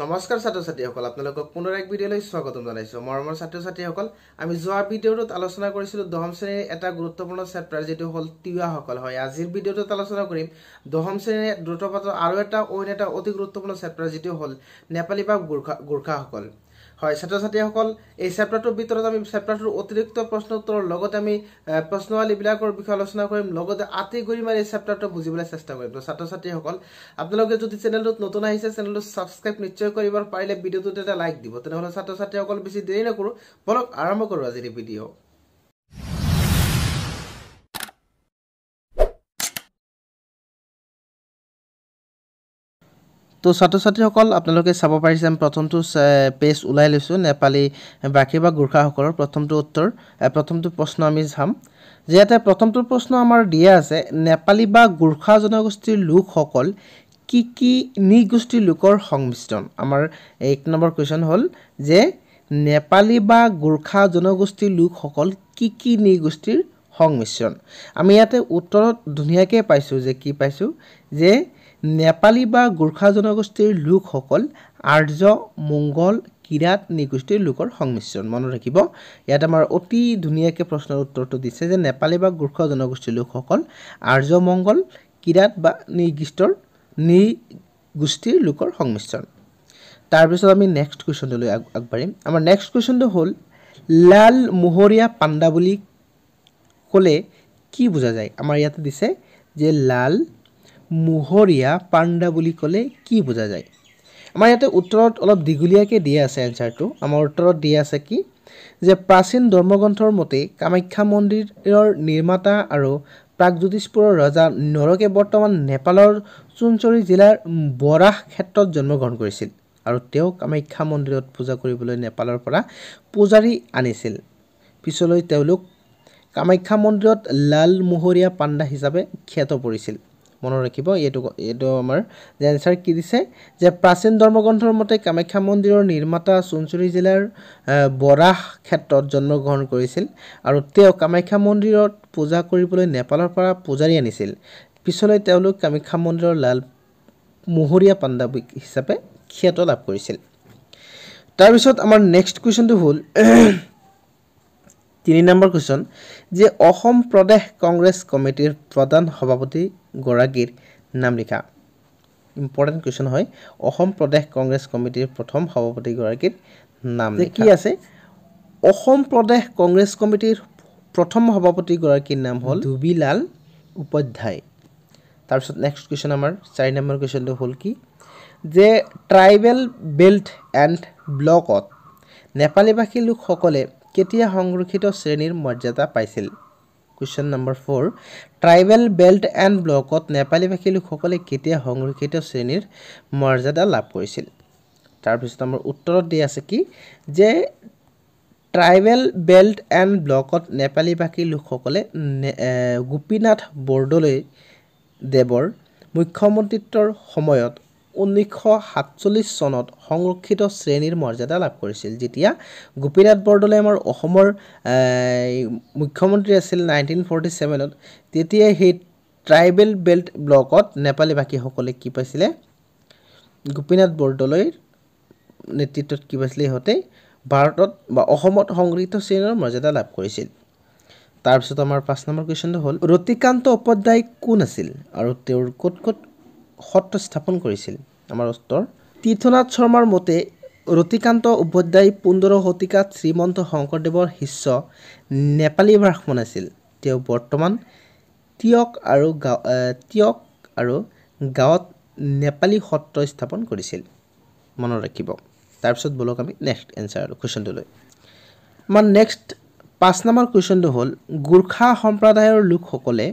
নমস্কাৰ ছাত্ৰ ছাত্ৰীসকল আপোনালোকক পুনৰ এক ভিডিঅ'লৈ স্বাগতম জনাইছোঁ মৰমৰ ছাত্ৰ ছাত্ৰীসকল আমি যোৱা ভিডিঅ'টোত আলোচনা কৰিছিলোঁ দশম শ্ৰেণীৰ এটা গুৰুত্বপূৰ্ণ চেপ্টাৰ যিটো হ'ল তিৱাসকল হয় আজিৰ ভিডিঅ'টোত আলোচনা কৰিম দশম শ্ৰেণীৰ দ্ৰুতপাতৰ আৰু এটা অইন এটা অতি গুৰুত্বপূৰ্ণ চেপ্টাৰ যিটো হ'ল নেপালী বা গোৰ্খা গোৰ্খাসকল হয় ছাত্ৰ ছাত্ৰীসকল এই চ্যাপ্টাৰটোৰ ভিতৰ আমি চ্যাপ্টাৰটোৰ অতিৰিক্ত প্ৰশ্ন উত্তৰ আমি প্ৰশ্নাবলীবৰ বিষয়ে আলোচনা কৰিম লগতে আতি মাৰি এই চ্যাপ্টাৰটা বুজিবলৈ চেষ্টা কৰিম তো ছাত্ৰ ছাত্ৰীসল আপনাদেৰ যদি চেনেলটোত নতুন আহিছে চেনেলটো ছাবস্ক্ৰাইব নিশ্চয় কৰিব পাৰিলে ভিডিঅ'টোত এটা লাইক দিব তেনেহ'লে ছাত্ৰ ছাত্ৰীসকল বেছি দেৰি নকৰ বলক আৰম্ভ কৰো আজিৰ ভিডিঅ' তো ছাত্র ছাত্রীসকল আপনাদের চাব পারিছে আমি প্রথম পেজ উলাই লৈছোঁ নেপালী বাকি বা গুর্খাসকর প্রথম উত্তর প্রথম প্রশ্ন আমি চাম যে এটা প্রথম প্রশ্ন আমার দিয়ে আছে নেপালী বা গুর্খা জনগোষ্ঠীর লোকসকল কি কি নৃগোষ্ঠীর লোকর সংমিশ্রণ আমার এক নম্বর কুয়েশন হল যে নেপালী বা গুর্খা জনগোষ্ঠীর লোকসকল কি কি নৃগোষ্ঠীর সংমিশ্রণ আমি ইয়াতে উত্তর ধুনিয়াকে পাইছোঁ যে কি পাইছোঁ যে নেপালী বা গোৰ্খা জনগোষ্ঠীৰ লোকসকল আৰ্য মংগল কিৰাত নিগোষ্ঠীৰ লোকৰ সংমিশ্ৰণ মনত ৰাখিব ইয়াত আমাৰ অতি ধুনীয়াকৈ প্ৰশ্নৰ উত্তৰটো দিছে যে নেপালী বা গোৰ্খা জনগোষ্ঠীৰ লোকসকল আৰ্য মংগল কিৰাত বা নৃগিষ্টৰ নৃগোষ্ঠীৰ লোকৰ সংমিশ্ৰণ তাৰপিছত আমি নেক্সট কুৱেশ্যনটোলৈ আগবাঢ়িম আমাৰ নেক্সট কুৱেশ্যনটো হ'ল লাল মোহৰীয়া পাণ্ডা বুলি ক'লে কি বুজা যায় আমাৰ ইয়াতে দিছে যে লাল মোহৰীয়া পাণ্ডা বুলি ক'লে কি বুজা যায় আমাৰ ইয়াতে উত্তৰত অলপ দীঘলীয়াকৈ দিয়া আছে এঞ্চাৰটো আমাৰ উত্তৰত দিয়া আছে কি যে প্ৰাচীন ধৰ্মগ্ৰন্থৰ মতে কামাখ্যা মন্দিৰৰ নিৰ্মাতা আৰু প্ৰাগজ্যোতিষপুৰৰ ৰজা নৰকে বৰ্তমান নেপালৰ চুনচৰী জিলাৰ বৰাহ ক্ষেত্ৰত জন্মগ্ৰহণ কৰিছিল আৰু তেওঁ কামাখ্যা মন্দিৰত পূজা কৰিবলৈ নেপালৰ পৰা পূজাৰী আনিছিল পিছলৈ তেওঁলোক কামাখ্যা মন্দিৰত লালমোহৰীয়া পাণ্ডা হিচাপে খ্যাত পৰিছিল মনত ৰাখিব এইটো এইটো আমাৰ যে এনচাৰ কি দিছে যে প্ৰাচীন ধৰ্মগ্ৰন্থৰ মতে কামাখ্যা মন্দিৰৰ নিৰ্মাতা সোণচুৰি জিলাৰ বৰাহ ক্ষেত্ৰত জন্মগ্ৰহণ কৰিছিল আৰু তেওঁ কামাখ্যা মন্দিৰত পূজা কৰিবলৈ নেপালৰ পৰা পূজাৰী আনিছিল পিছলৈ তেওঁলোক কামাখ্যা মন্দিৰৰ লাল মহৰীয়া পাণ্ডৱ হিচাপে খ্যাত লাভ কৰিছিল তাৰপিছত আমাৰ নেক্সট কুৱেশ্যনটো হ'ল তিনি নম্বৰ কুৱেশ্যন যে অসম প্ৰদেশ কংগ্ৰেছ কমিটিৰ প্ৰধান সভাপতিগৰাকীৰ নাম লিখা ইম্পৰ্টেণ্ট কুৱেশ্যন হয় অসম প্ৰদেশ কংগ্ৰেছ কমিটিৰ প্ৰথম সভাপতিগৰাকীৰ নাম কি আছে অসম প্ৰদেশ কংগ্ৰেছ কমিটিৰ প্ৰথম সভাপতিগৰাকীৰ নাম হ'ল ধুবিলাল উপাধ্যায় তাৰপিছত নেক্সট কুৱেশ্যন আমাৰ চাৰি নম্বৰ কুৱেশ্যনটো হ'ল কি যে ট্ৰাইবেল বেল্ট এণ্ড ব্লকত নেপালীভাষী লোকসকলে কেতিয়া সংৰক্ষিত শ্ৰেণীৰ মৰ্যাদা পাইছিল question number for tribal belt and ব্লকত নেপালীভাষী লোকসকলে কেতিয়া সংৰক্ষিত শ্ৰেণীৰ মৰ্যাদা লাভ কৰিছিল তাৰপিছত আমাৰ উত্তৰত দিয়া আছে কি যে ট্ৰাইবেল বেল্ট এণ্ড ব্লকত নেপালীভাষী লোকসকলে গোপীনাথ বৰদলৈ দেৱৰ মুখ্যমন্ত্ৰীত্বৰ সময়ত ঊনৈছশ সাতচল্লিছ চনত সংৰক্ষিত শ্ৰেণীৰ মৰ্যাদা লাভ কৰিছিল যেতিয়া গোপীনাথ বৰদলৈ আমাৰ অসমৰ মুখ্যমন্ত্ৰী আছিল নাইনটিন ফৰ্টি চেভেনত তেতিয়াই সেই ট্ৰাইবেল বেল্ট ব্লকত নেপালী ভাষীসকলে কি পাইছিলে গোপীনাথ বৰদলৈৰ নেতৃত্বত কি পাইছিলে ইহঁতে ভাৰতত বা অসমত সংৰক্ষিত শ্ৰেণীৰ মৰ্যাদা লাভ কৰিছিল তাৰপিছত আমাৰ পাঁচ নম্বৰ কুৱেশ্যনটো হ'ল ৰতিকান্ত উপাধ্যায় কোন আছিল আৰু তেওঁৰ ক'ত ক'ত সত্ৰ স্থাপন কৰিছিল আমাৰ উত্তৰ তীৰ্থনাথ শৰ্মাৰ মতে ৰতিকান্ত উপাধ্যায় পোন্ধৰ শতিকাত শ্ৰীমন্ত শংকৰদেৱৰ শিষ্য নেপালী ব্ৰাহ্মণ আছিল তেওঁ বৰ্তমান তিয়ক আৰু গাঁও তিয়ক আৰু গাঁৱত নেপালী সত্ৰ স্থাপন কৰিছিল মনত ৰাখিব তাৰপিছত বলক আমি নেক্সট এনচাৰ কুৱেশ্যনটোলৈ আমাৰ নেক্সট পাঁচ নম্বৰ কুৱেশ্যনটো হ'ল গোৰ্খা সম্প্ৰদায়ৰ লোকসকলে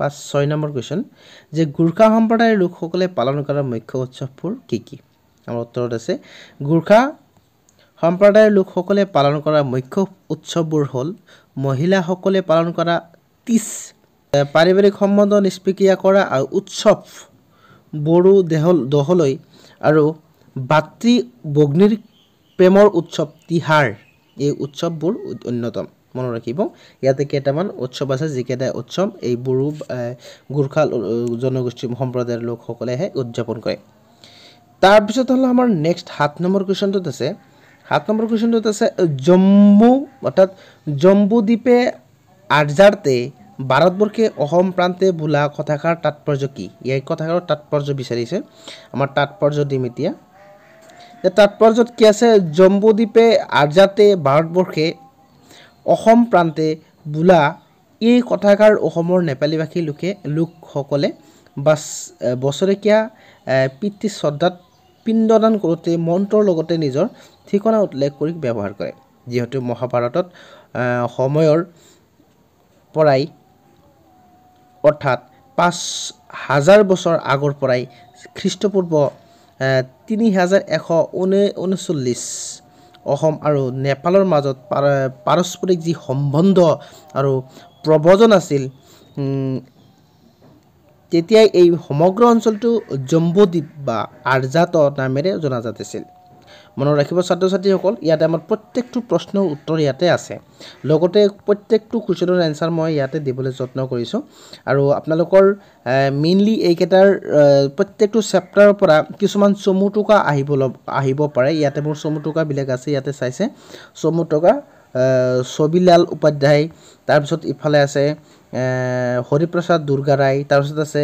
পাঁচ ছয় নম্বৰ কুৱেশ্যন যে গোৰ্খা সম্প্ৰদায়ৰ লোকসকলে পালন কৰা মুখ্য উৎসৱবোৰ কি কি আমাৰ উত্তৰত আছে গোৰ্খা সম্প্ৰদায়ৰ লোকসকলে পালন কৰা মুখ্য উৎসৱবোৰ হ'ল মহিলাসকলে পালন কৰা তিছ পাৰিবাৰিক সম্বন্ধ নিষ্প্ৰিক্ৰিয়া কৰা আৰু উৎসৱ বড়ো দেহ দহলৈ আৰু বাতৃ ভগ্নীৰ প্ৰেমৰ উৎসৱ তিহাৰ এই উৎসৱবোৰ অন্যতম মনত ৰাখিব ইয়াতে কেইটামান উৎসৱ আছে যিকেইটা উৎসৱ এই বড়ো গোৰ্খাল জনগোষ্ঠী সম্প্ৰদায়ৰ লোকসকলেহে উদযাপন কৰে তাৰপিছত হ'লে আমাৰ নেক্সট সাত নম্বৰ কুৱেশ্যনটোত আছে সাত নম্বৰ কুৱেশ্যনটোত আছে জম্মু অৰ্থাৎ জম্মুদ্বীপে আৰ্জাৰতে ভাৰতবৰ্ষে অসম প্ৰান্তে বোলা কথাষাৰ তাৎপৰ্য কি ইয়াৰ কথাষাৰৰ তাৎপৰ্য বিচাৰিছে আমাৰ তাৎপৰ্য দিম এতিয়া তাৎপৰ্যত কি আছে জম্মুদ্বীপে আৰ্জাতে ভাৰতবৰ্ষে অসম প্ৰান্তে বোলা এই কথাকাৰ অসমৰ নেপালীভাষী লোকে লোকসকলে বাছ বছৰেকীয়া পিতৃ শ্ৰদ্ধাত পিণ্ডদান কৰোঁতে মন্ত্ৰৰ লগতে নিজৰ ঠিকনা উল্লেখ কৰি ব্যৱহাৰ কৰে যিহেতু মহাভাৰতত সময়ৰ পৰাই অৰ্থাৎ পাঁচ হাজাৰ বছৰ আগৰ পৰাই খ্ৰীষ্টপূৰ্ব তিনি হাজাৰ এশ ঊনৈ ঊনচল্লিছ অসম আৰু নেপালৰ মাজত পাৰস্পৰিক যি সম্বন্ধ আৰু প্ৰবজন আছিল তেতিয়াই এই সমগ্ৰ অঞ্চলটো জম্বুদ্বীপ বা আৰ্যাত নামেৰে জনাজাত আছিল মনত ৰাখিব ছাত্ৰ ছাত্ৰীসকল ইয়াতে আমাৰ প্ৰত্যেকটো প্ৰশ্নৰ উত্তৰ ইয়াতে আছে লগতে প্ৰত্যেকটো কুৱেশ্যনৰ এনচাৰ মই ইয়াতে দিবলৈ যত্ন কৰিছোঁ আৰু আপোনালোকৰ মেইনলি এইকেইটাৰ প্ৰত্যেকটো চেপ্টাৰৰ পৰা কিছুমান চমু টোকা আহিব আহিব পাৰে ইয়াতে মোৰ চমু টোকাবিলাক আছে ইয়াতে চাইছে চমু টোকা ছবিলাল উপাধ্যায় তাৰপিছত ইফালে আছে হৰিপ্ৰসাদ দুৰ্গা ৰায় তাৰপিছত আছে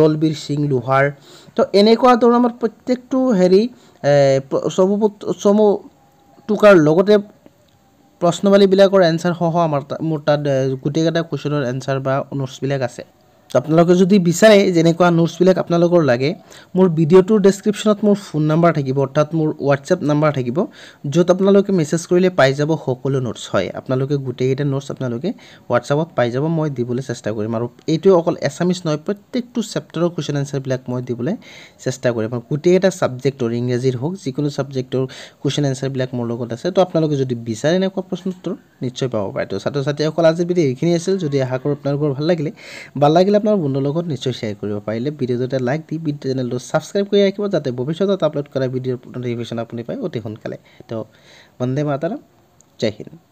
দলবীৰ সিং লোহাৰ তো এনেকুৱা ধৰণৰ প্ৰত্যেকটো হেৰি চমু চমু টোকাৰ লগতে প্ৰশ্নৱলীবিলাকৰ এনচাৰসহ আমাৰ মোৰ তাত গোটেইকেইটা কুৱেশ্যনৰ এনচাৰ বা নোটছবিলাক আছে আপোনালোকে যদি বিচাৰে যেনেকুৱা নোটছবিলাক আপোনালোকৰ লাগে মোৰ ভিডিঅ'টোৰ ডেছক্ৰিপশ্যনত মোৰ ফোন নাম্বাৰ থাকিব অৰ্থাৎ মোৰ হোৱাটছএপ নাম্বাৰ থাকিব য'ত আপোনালোকে মেছেজ কৰিলে পাই যাব সকলো নোটছ হয় আপোনালোকে গোটেইকেইটা নোটছ আপোনালোকে হোৱাটছএপত পাই যাব মই দিবলৈ চেষ্টা কৰিম আৰু এইটোৱে অকল এছামিজ নহয় প্ৰত্যেকটো চেপ্টাৰৰ কুৱেশ্যন এনচাৰবিলাক মই দিবলৈ চেষ্টা কৰিম আৰু গোটেইকেইটা ছাবজেক্টৰ ইংৰাজীৰ হওক যিকোনো ছাবজেক্টৰ কুৱেশ্যন এনচাৰবিলাক মোৰ লগত আছে তো আপোনালোকে যদি বিচাৰে এনেকুৱা প্ৰশ্ন উত্তৰ নিশ্চয় পাব পাৰে তো ছাত্ৰ ছাত্ৰীসকল আজিৰ ভিডিঅ' এইখিনি আছিল যদি আশা কৰোঁ আপোনালোকৰ ভাল লাগিলে ভাল লাগিলে আপোনাৰ বন্ধুৰ লগত নিশ্চয় শ্বেয়াৰ কৰিব পাৰিলে ভিডিঅ'টো এটা লাইক দি ভিডিঅ' চেনেলটো ছাবস্ক্ৰাইব কৰি ৰাখিব যাতে ভৱিষ্যতত আপলোড কৰা ভিডিঅ'ৰ নটিফিকেশ্যন আপুনি পায় অতি সোনকালে তো বন্দে মাতৰ জয় হিন্দ